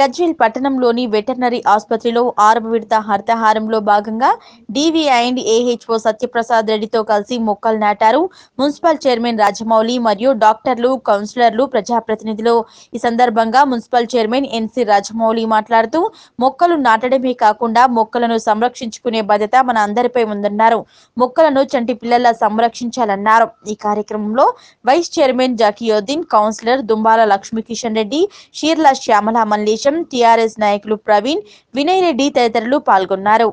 గజ్వేల్ పట్టణంలోని వెటర్నరీ ఆసుపత్రిలో ఆరవ విడత హర్తహారంలో భాగంగా డీవీ అండ్ ఏహెచ్ఓ సత్యప్రసాద్ రెడ్డితో కలిసి మొక్కలు నాటారు మున్సిపల్ చైర్మన్ రాజమౌళి మరియు డాక్టర్లు కౌన్సిలర్లు ప్రజాప్రతినిధులు ఈ సందర్భంగా మున్సిపల్ చైర్మన్ ఎన్సీ రాజమౌళి మాట్లాడుతూ మొక్కలు నాటడమే కాకుండా మొక్కలను సంరక్షించుకునే బాధ్యత మన అందరిపై ఉందన్నారు మొక్కలను చంటి పిల్లల సంరక్షించాలన్నారు ఈ కార్యక్రమంలో vice chairman Zakiuddin councillor Dumbala Lakshmikishan Reddy Sheerla Shyamala Mallesh Shesham TRS నాయకులు ప్రవీణ్ వినయ్ రెడ్డి తదితరులు పాల్గొన్నారు